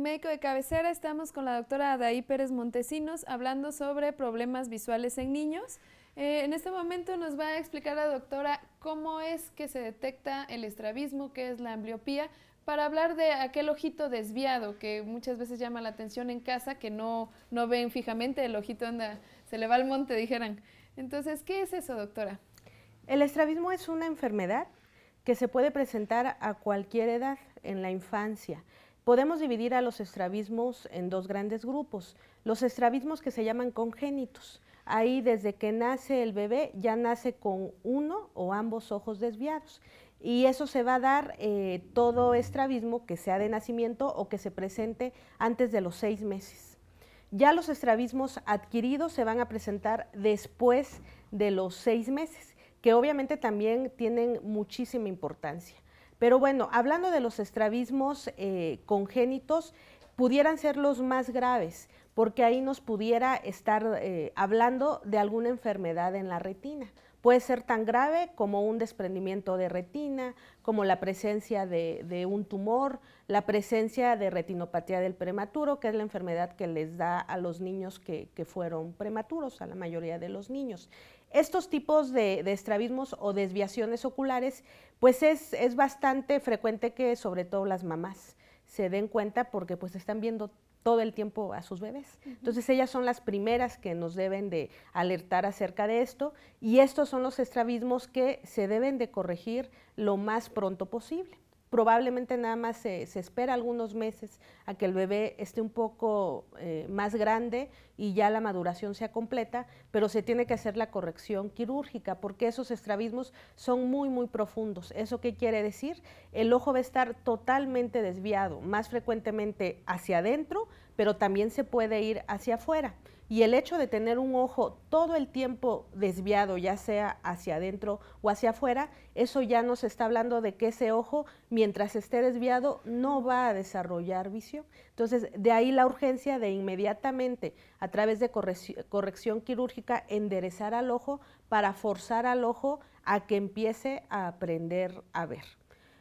Médico de Cabecera estamos con la doctora Adaí Pérez Montesinos hablando sobre problemas visuales en niños. Eh, en este momento nos va a explicar la doctora cómo es que se detecta el estrabismo, que es la ambliopía, para hablar de aquel ojito desviado que muchas veces llama la atención en casa, que no, no ven fijamente, el ojito anda, se le va al monte, dijeran. Entonces, ¿qué es eso, doctora? El estrabismo es una enfermedad que se puede presentar a cualquier edad, en la infancia. Podemos dividir a los estrabismos en dos grandes grupos. Los estrabismos que se llaman congénitos. Ahí desde que nace el bebé ya nace con uno o ambos ojos desviados. Y eso se va a dar eh, todo estrabismo que sea de nacimiento o que se presente antes de los seis meses. Ya los estrabismos adquiridos se van a presentar después de los seis meses, que obviamente también tienen muchísima importancia. Pero bueno, hablando de los estrabismos eh, congénitos, pudieran ser los más graves, porque ahí nos pudiera estar eh, hablando de alguna enfermedad en la retina. Puede ser tan grave como un desprendimiento de retina, como la presencia de, un tumor, la presencia de retinopatía del prematuro, que es la enfermedad que les da a los niños que fueron prematuros, a la mayoría de los niños. Estos tipos de, estrabismos o desviaciones oculares, pues es, bastante frecuente que sobre todo las mamás se den cuenta porque pues están viendo todo el tiempo a sus bebés. Entonces ellas son las primeras que nos deben de alertar acerca de esto y estos son los estrabismos que se deben de corregir lo más pronto posible probablemente nada más se, espera algunos meses a que el bebé esté un poco eh, más grande y ya la maduración sea completa, pero se tiene que hacer la corrección quirúrgica porque esos estrabismos son muy, muy profundos. ¿Eso qué quiere decir? El ojo va a estar totalmente desviado, más frecuentemente hacia adentro, pero también se puede ir hacia afuera. Y el hecho de tener un ojo todo el tiempo desviado, ya sea hacia adentro o hacia afuera, eso ya nos está hablando de que ese ojo, mientras esté desviado, no va a desarrollar vicio. Entonces, de ahí la urgencia de inmediatamente, a través de corrección, quirúrgica, enderezar al ojo para forzar al ojo a que empiece a aprender a ver.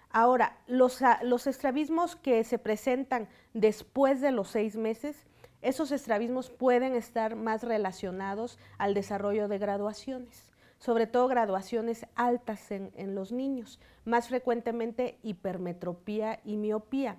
Ahora, los, los estrabismos que se presentan después de los seis meses, esos estrabismos pueden estar más relacionados al desarrollo de graduaciones, sobre todo graduaciones altas en, los niños, más frecuentemente hipermetropía y miopía.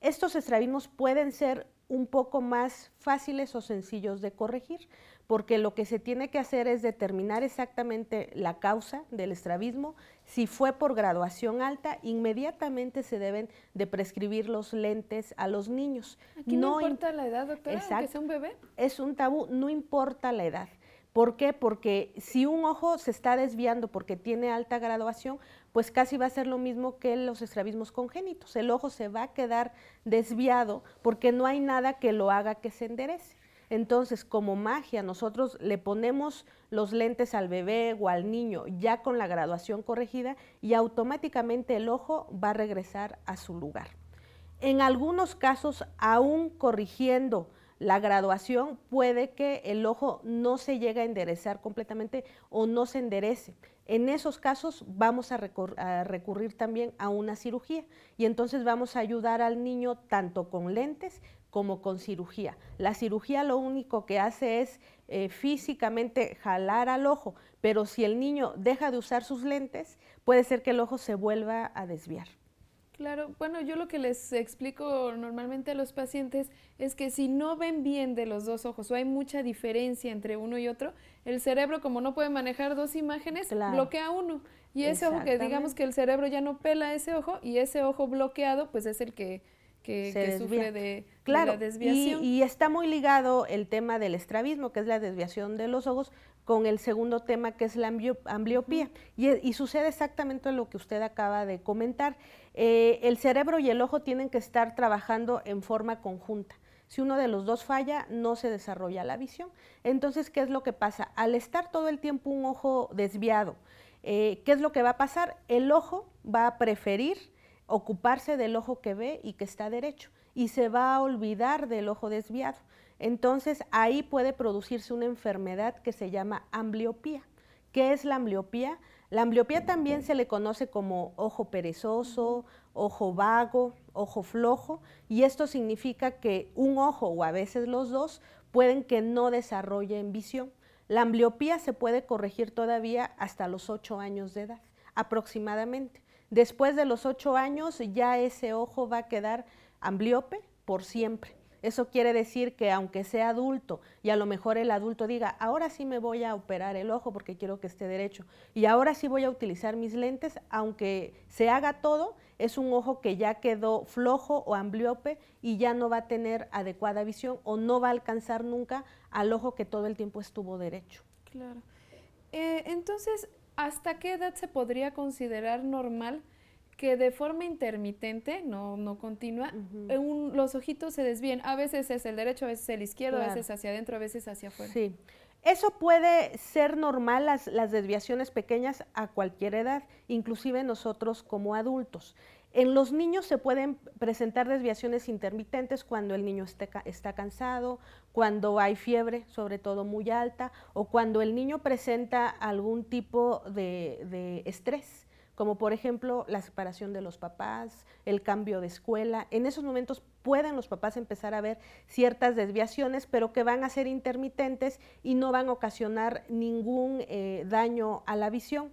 Estos estrabismos pueden ser un poco más fáciles o sencillos de corregir, porque lo que se tiene que hacer es determinar exactamente la causa del estrabismo. Si fue por graduación alta, inmediatamente se deben de prescribir los lentes a los niños. no, importa la edad, doctora, que sea un bebé. Es un tabú, no importa la edad. ¿Por qué? Porque si un ojo se está desviando porque tiene alta graduación, pues casi va a ser lo mismo que los estrabismos congénitos. El ojo se va a quedar desviado porque no hay nada que lo haga que se enderece. Entonces, como magia, nosotros le ponemos los lentes al bebé o al niño ya con la graduación corregida y automáticamente el ojo va a regresar a su lugar. En algunos casos, aún corrigiendo la graduación puede que el ojo no se llegue a enderezar completamente o no se enderece. En esos casos vamos a, recurrir también a una cirugía y entonces vamos a ayudar al niño tanto con lentes como con cirugía. La cirugía lo único que hace es eh, físicamente jalar al ojo, pero si el niño deja de usar sus lentes, puede ser que el ojo se vuelva a desviar. Claro, bueno, yo lo que les explico normalmente a los pacientes es que si no ven bien de los dos ojos o hay mucha diferencia entre uno y otro, el cerebro como no puede manejar dos imágenes, bloquea uno. Y ese ojo que digamos que el cerebro ya no pela ese ojo y ese ojo bloqueado pues es el que, que, sufre de, desviación. y está muy ligado el tema del estrabismo, que es la desviación de los ojos, con el segundo tema que es la ambliopía. Y, sucede exactamente lo que usted acaba de comentar. Eh, el cerebro y el ojo tienen que estar trabajando en forma conjunta. Si uno de los dos falla, no se desarrolla la visión. Entonces, ¿qué es lo que pasa? Al estar todo el tiempo un ojo desviado, eh, ¿qué es lo que va a pasar? El ojo va a preferir ocuparse del ojo que ve y que está derecho y se va a olvidar del ojo desviado. Entonces ahí puede producirse una enfermedad que se llama ambliopía. ¿Qué es la ambliopía? La ambliopía también se le conoce como ojo perezoso, ojo vago, ojo flojo, y esto significa que un ojo o a veces los dos pueden que no desarrolle en visión. La ambliopía se puede corregir todavía hasta los ocho años de edad, aproximadamente. Después de los ocho años ya ese ojo va a quedar ambliope por siempre. Eso quiere decir que aunque sea adulto y a lo mejor el adulto diga, ahora sí me voy a operar el ojo porque quiero que esté derecho y ahora sí voy a utilizar mis lentes, aunque se haga todo, es un ojo que ya quedó flojo o ambliope y ya no va a tener adecuada visión o no va a alcanzar nunca al ojo que todo el tiempo estuvo derecho. Claro. Eh, entonces, ¿hasta qué edad se podría considerar normal que de forma intermitente, no, no continua, eh, los ojitos se desvíen. A veces es el derecho, a veces el izquierdo, a veces hacia adentro, a veces hacia afuera. Sí. Eso puede ser normal, las, las, desviaciones pequeñas a cualquier edad, inclusive nosotros como adultos. En los niños se pueden presentar desviaciones intermitentes cuando el niño está cansado, cuando hay fiebre, sobre todo muy alta, o cuando el niño presenta algún tipo de, de estrés como por ejemplo la separación de los papás, el cambio de escuela. En esos momentos pueden los papás empezar a ver ciertas desviaciones, pero que van a ser intermitentes y no van a ocasionar ningún eh, daño a la visión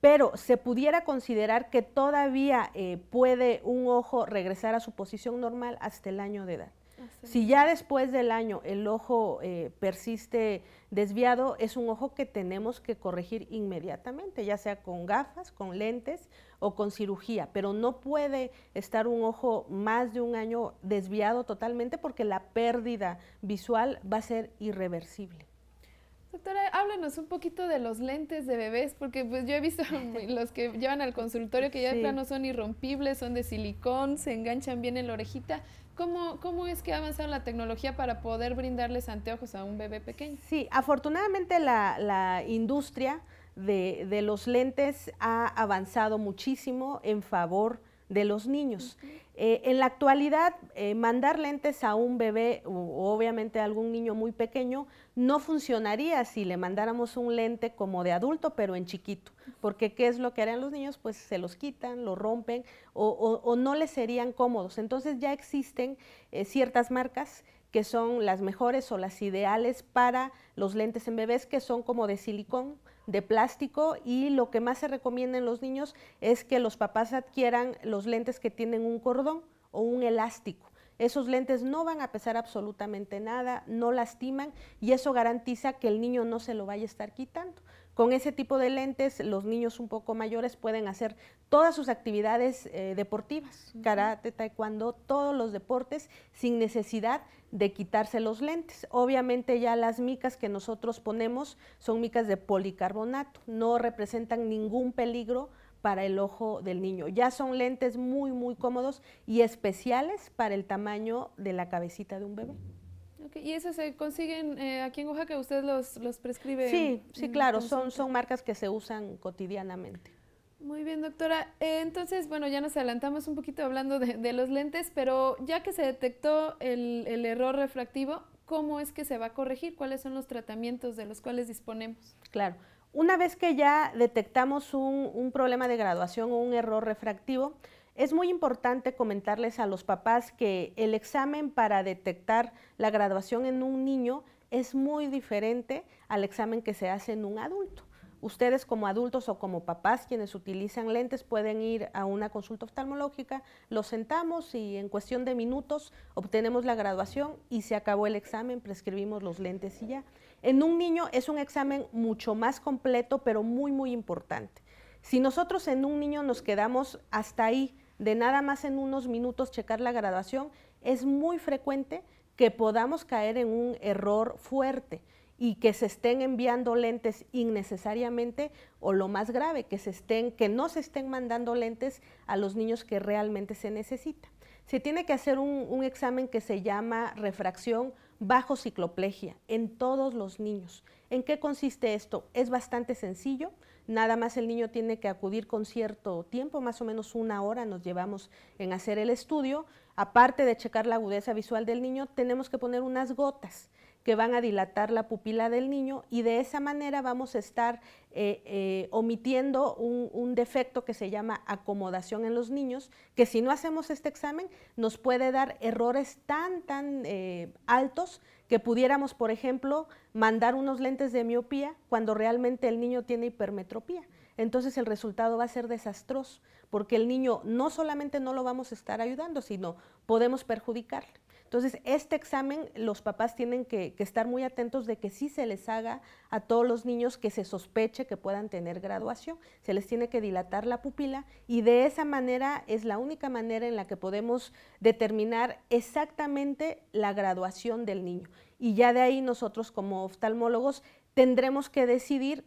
pero se pudiera considerar que todavía eh, puede un ojo regresar a su posición normal hasta el año de edad. Ah, si ya después del año el ojo eh, persiste desviado, es un ojo que tenemos que corregir inmediatamente, ya sea con gafas, con lentes o con cirugía, pero no puede estar un ojo más de un año desviado totalmente porque la pérdida visual va a ser irreversible. Doctora, háblanos un poquito de los lentes de bebés, porque pues yo he visto los que llevan al consultorio que ya de plano son irrompibles, son de silicón, se enganchan bien en la orejita. ¿Cómo, es que ha avanzado la tecnología para poder brindarles anteojos a un bebé pequeño? Sí, afortunadamente la, la industria de, de, los lentes ha avanzado muchísimo en favor de los niños. Eh, en la actualidad, eh, mandar lentes a un bebé, o obviamente a algún niño muy pequeño, no funcionaría si le mandáramos un lente como de adulto, pero en chiquito. Porque ¿qué es lo que harían los niños? Pues se los quitan, lo rompen o, no les serían cómodos. Entonces ya existen eh, ciertas marcas que son las mejores o las ideales para los lentes en bebés que son como de silicón de plástico y lo que más se recomienda en los niños es que los papás adquieran los lentes que tienen un cordón o un elástico. Esos lentes no van a pesar absolutamente nada, no lastiman y eso garantiza que el niño no se lo vaya a estar quitando. Con ese tipo de lentes, los niños un poco mayores pueden hacer todas sus actividades eh, deportivas, karate, taekwondo, todos los deportes, sin necesidad de quitarse los lentes. Obviamente ya las micas que nosotros ponemos son micas de policarbonato, no representan ningún peligro para el ojo del niño. Ya son lentes muy, muy cómodos y especiales para el tamaño de la cabecita de un bebé. ¿Y eso se consiguen eh, aquí en Oaxaca? ¿Usted los, prescribe? Sí, sí, claro, son, son marcas que se usan cotidianamente. Muy bien, doctora. Eh, entonces, bueno, ya nos adelantamos un poquito hablando de, los lentes, pero ya que se detectó el, error refractivo, ¿cómo es que se va a corregir? ¿Cuáles son los tratamientos de los cuales disponemos? Claro. Una vez que ya detectamos un, un problema de graduación o un error refractivo, es muy importante comentarles a los papás que el examen para detectar la graduación en un niño es muy diferente al examen que se hace en un adulto. Ustedes como adultos o como papás quienes utilizan lentes pueden ir a una consulta oftalmológica, los sentamos y en cuestión de minutos obtenemos la graduación y se acabó el examen, prescribimos los lentes y ya. En un niño es un examen mucho más completo pero muy muy importante. Si nosotros en un niño nos quedamos hasta ahí, de nada más en unos minutos checar la graduación, es muy frecuente que podamos caer en un error fuerte y que se estén enviando lentes innecesariamente o lo más grave, que, se estén, que no se estén mandando lentes a los niños que realmente se necesita. Se tiene que hacer un, un examen que se llama refracción bajo cicloplegia en todos los niños. ¿En qué consiste esto? Es bastante sencillo. Nada más el niño tiene que acudir con cierto tiempo, más o menos una hora nos llevamos en hacer el estudio. Aparte de checar la agudeza visual del niño, tenemos que poner unas gotas que van a dilatar la pupila del niño y de esa manera vamos a estar eh, eh, omitiendo un, defecto que se llama acomodación en los niños, que si no hacemos este examen nos puede dar errores tan, tan eh, altos que pudiéramos, por ejemplo, mandar unos lentes de miopía cuando realmente el niño tiene hipermetropía. Entonces el resultado va a ser desastroso, porque el niño no solamente no lo vamos a estar ayudando, sino podemos perjudicarle. Entonces, este examen los papás tienen que, estar muy atentos de que sí se les haga a todos los niños que se sospeche que puedan tener graduación. Se les tiene que dilatar la pupila y de esa manera es la única manera en la que podemos determinar exactamente la graduación del niño. Y ya de ahí nosotros como oftalmólogos tendremos que decidir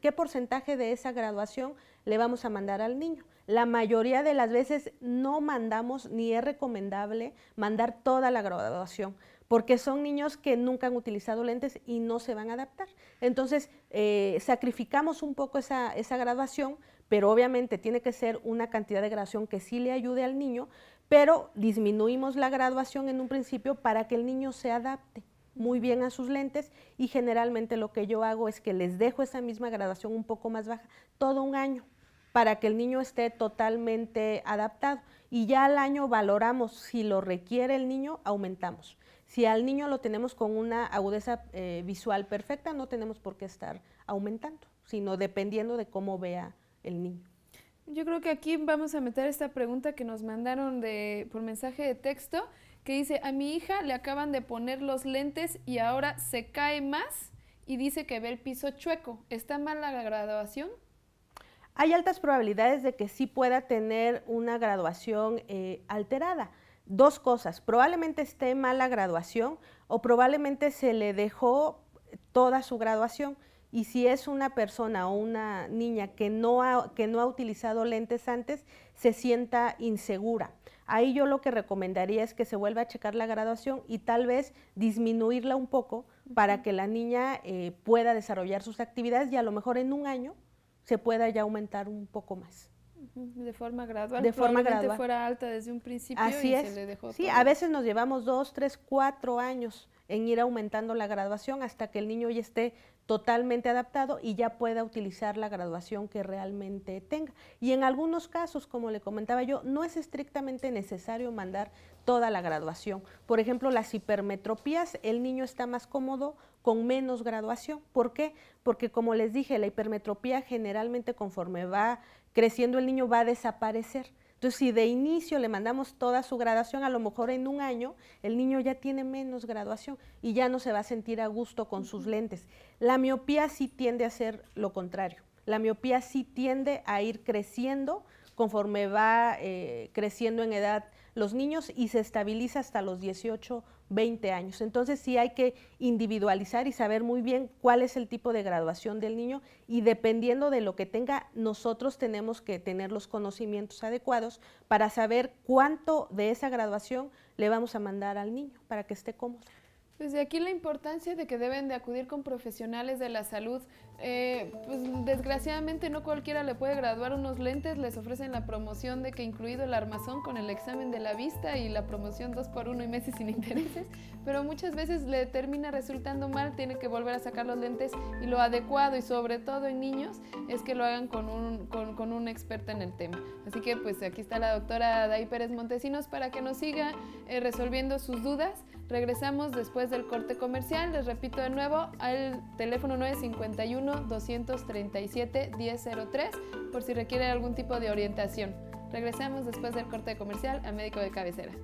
qué porcentaje de esa graduación le vamos a mandar al niño. La mayoría de las veces no mandamos ni es recomendable mandar toda la graduación porque son niños que nunca han utilizado lentes y no se van a adaptar. Entonces, eh, sacrificamos un poco esa graduación, pero obviamente tiene que ser una cantidad de graduación que sí le ayude al niño, pero disminuimos la graduación en un principio para que el niño se adapte muy bien a sus lentes y generalmente lo que yo hago es que les dejo esa misma graduación un poco más baja todo un año para que el niño esté totalmente adaptado. Y ya al año valoramos si lo requiere el niño, aumentamos. Si al niño lo tenemos con una agudeza eh, visual perfecta, no tenemos por qué estar aumentando, sino dependiendo de cómo vea el niño. Yo creo que aquí vamos a meter esta pregunta que nos mandaron de, por mensaje de texto, que dice, a mi hija le acaban de poner los lentes y ahora se cae más y dice que ve el piso chueco. ¿Está mala la graduación? hay altas probabilidades de que sí pueda tener una graduación eh, alterada. Dos cosas, probablemente esté mala graduación o probablemente se le dejó toda su graduación. Y si es una persona o una niña que no ha, utilizado lentes antes, se sienta insegura. Ahí yo lo que recomendaría es que se vuelva a checar la graduación y tal vez disminuirla un poco para que la niña eh, pueda desarrollar sus actividades y a lo mejor en un año se pueda ya aumentar un poco más. De forma gradual. De forma gradual. fuera alta desde un principio y se le dejó Sí, a veces nos llevamos dos, tres, cuatro años en ir aumentando la graduación hasta que el niño ya esté totalmente adaptado y ya pueda utilizar la graduación que realmente tenga. Y en algunos casos, como le comentaba yo, no es estrictamente necesario mandar toda la graduación. Por ejemplo, las hipermetropías, el niño está más cómodo con menos graduación. ¿Por qué? Porque como les dije, la hipermetropía generalmente conforme va creciendo el niño va a desaparecer. Entonces, si de inicio le mandamos toda su graduación, a lo mejor en un año el niño ya tiene menos graduación y ya no se va a sentir a gusto con sus lentes. La miopía sí tiende a ser lo contrario. La miopía sí tiende a ir creciendo conforme va eh, creciendo en edad los niños y se estabiliza hasta los 18, 20 años. Entonces sí hay que individualizar y saber muy bien cuál es el tipo de graduación del niño y dependiendo de lo que tenga, nosotros tenemos que tener los conocimientos adecuados para saber cuánto de esa graduación le vamos a mandar al niño para que esté cómodo. Desde pues, aquí la importancia de que deben de acudir con profesionales de la salud. Eh, pues desgraciadamente no cualquiera le puede graduar unos lentes, les ofrecen la promoción de que incluido el armazón con el examen de la vista y la promoción 2 por 1 y meses sin intereses, pero muchas veces le termina resultando mal, tiene que volver a sacar los lentes y lo adecuado y sobre todo en niños es que lo hagan con un, con, con un experto en el tema. Así que pues aquí está la doctora Day Pérez Montesinos para que nos siga eh, resolviendo sus dudas. Regresamos después del corte comercial. Les repito de nuevo al teléfono 951-237-1003 por si requieren algún tipo de orientación. Regresamos después del corte comercial al médico de cabecera.